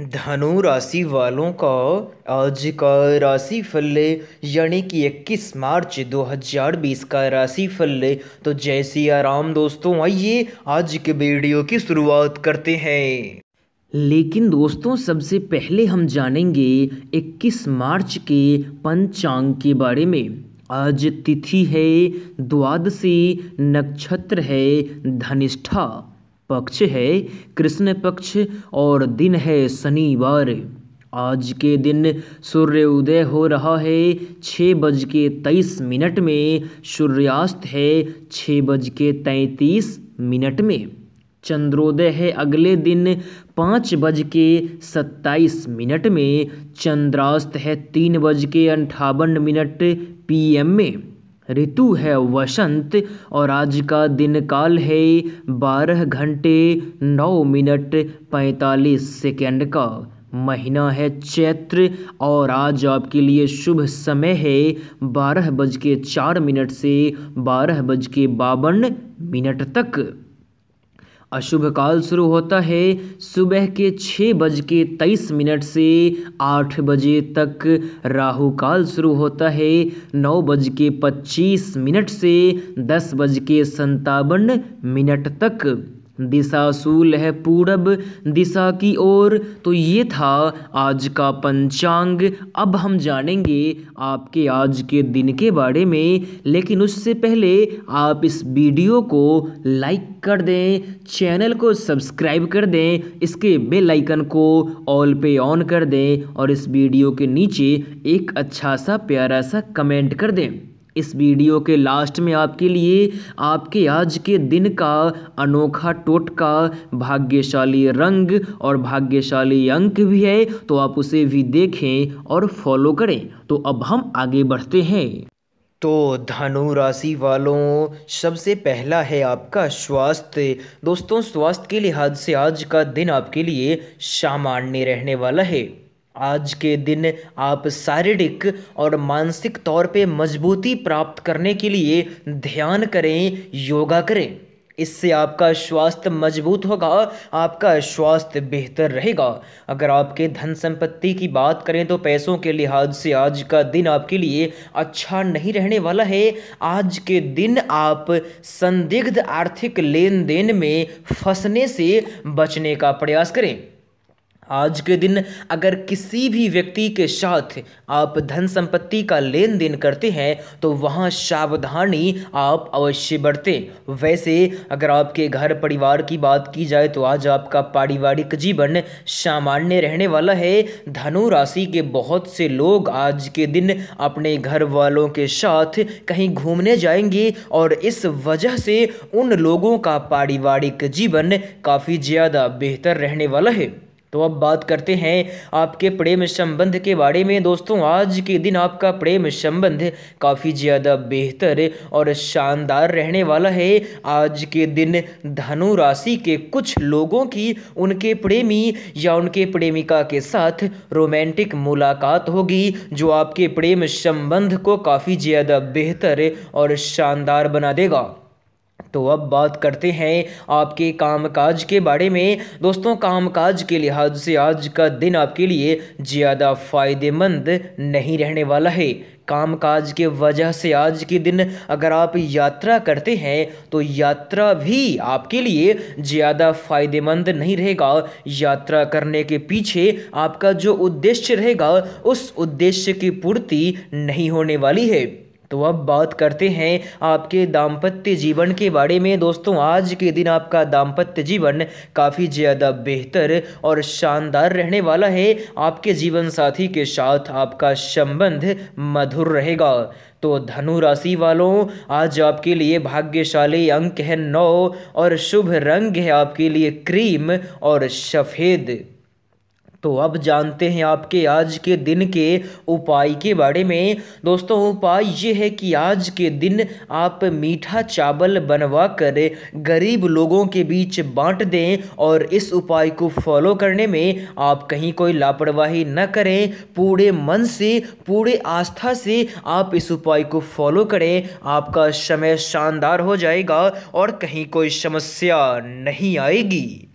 धनु राशि वालों का आज का राशि फल यानी कि 21 मार्च 2020 का राशि फल तो जैसी आराम दोस्तों आइए आज के वीडियो की शुरुआत करते हैं लेकिन दोस्तों सबसे पहले हम जानेंगे 21 मार्च के पंचांग के बारे में आज तिथि है द्वादशी नक्षत्र है धनिष्ठा पक्ष है कृष्ण पक्ष और दिन है शनिवार आज के दिन सूर्य उदय हो रहा है छः बज के तेईस मिनट में सूर्यास्त है छः बज के तैंतीस मिनट में चंद्रोदय है अगले दिन पाँच बज के सत्ताईस मिनट में चंद्रास्त है तीन बज के अंठावन मिनट पीएम में ऋतु है वसंत और आज का दिन काल है बारह घंटे नौ मिनट पैंतालीस सेकेंड का महीना है चैत्र और आज आपके लिए शुभ समय है बारह बज के चार मिनट से बारह बज के बावन मिनट तक अशुभ काल शुरू होता है सुबह के छः बज के तेईस मिनट से आठ बजे तक राहु काल शुरू होता है नौ बज के पच्चीस मिनट से दस बज के संतावन मिनट तक दिशा शूल है पूरब दिशा की ओर तो ये था आज का पंचांग अब हम जानेंगे आपके आज के दिन के बारे में लेकिन उससे पहले आप इस वीडियो को लाइक कर दें चैनल को सब्सक्राइब कर दें इसके बेल आइकन को ऑल पे ऑन कर दें और इस वीडियो के नीचे एक अच्छा सा प्यारा सा कमेंट कर दें इस वीडियो के लास्ट में आपके लिए आपके आज के दिन का अनोखा टोटका भाग्यशाली रंग और भाग्यशाली अंक भी है तो आप उसे भी देखें और फॉलो करें तो अब हम आगे बढ़ते हैं तो धनु राशि वालों सबसे पहला है आपका स्वास्थ्य दोस्तों स्वास्थ्य के लिहाज से आज का दिन आपके लिए सामान्य रहने वाला है आज के दिन आप शारीरिक और मानसिक तौर पे मजबूती प्राप्त करने के लिए ध्यान करें योगा करें इससे आपका स्वास्थ्य मजबूत होगा आपका स्वास्थ्य बेहतर रहेगा अगर आपके धन संपत्ति की बात करें तो पैसों के लिहाज से आज का दिन आपके लिए अच्छा नहीं रहने वाला है आज के दिन आप संदिग्ध आर्थिक लेन देन में फंसने से बचने का प्रयास करें आज के दिन अगर किसी भी व्यक्ति के साथ आप धन संपत्ति का लेन देन करते हैं तो वहाँ सावधानी आप अवश्य बरतें वैसे अगर आपके घर परिवार की बात की जाए तो आज आपका पारिवारिक जीवन सामान्य रहने वाला है धनु राशि के बहुत से लोग आज के दिन अपने घर वालों के साथ कहीं घूमने जाएंगे और इस वजह से उन लोगों का पारिवारिक जीवन काफ़ी ज़्यादा बेहतर रहने वाला है तो अब बात करते हैं आपके प्रेम संबंध के बारे में दोस्तों आज के दिन आपका प्रेम संबंध काफ़ी ज़्यादा बेहतर और शानदार रहने वाला है आज के दिन धनु राशि के कुछ लोगों की उनके प्रेमी या उनके प्रेमिका के साथ रोमांटिक मुलाकात होगी जो आपके प्रेम संबंध को काफ़ी ज़्यादा बेहतर और शानदार बना देगा तो अब बात करते हैं आपके कामकाज के बारे में दोस्तों कामकाज के लिहाज से आज का दिन आपके लिए ज़्यादा फ़ायदेमंद नहीं रहने वाला है कामकाज के वजह से आज के दिन अगर आप यात्रा करते हैं तो यात्रा भी आपके लिए ज़्यादा फ़ायदेमंद नहीं रहेगा यात्रा करने के पीछे आपका जो उद्देश्य रहेगा उस उद्देश्य की पूर्ति नहीं होने वाली है तो अब बात करते हैं आपके दाम्पत्य जीवन के बारे में दोस्तों आज के दिन आपका दाम्पत्य जीवन काफ़ी ज़्यादा बेहतर और शानदार रहने वाला है आपके जीवन साथी के साथ आपका संबंध मधुर रहेगा तो धनु राशि वालों आज आपके लिए भाग्यशाली अंक है नौ और शुभ रंग है आपके लिए क्रीम और सफ़ेद तो अब जानते हैं आपके आज के दिन के उपाय के बारे में दोस्तों उपाय ये है कि आज के दिन आप मीठा चावल बनवा कर गरीब लोगों के बीच बांट दें और इस उपाय को फॉलो करने में आप कहीं कोई लापरवाही न करें पूरे मन से पूरे आस्था से आप इस उपाय को फॉलो करें आपका समय शानदार हो जाएगा और कहीं कोई समस्या नहीं आएगी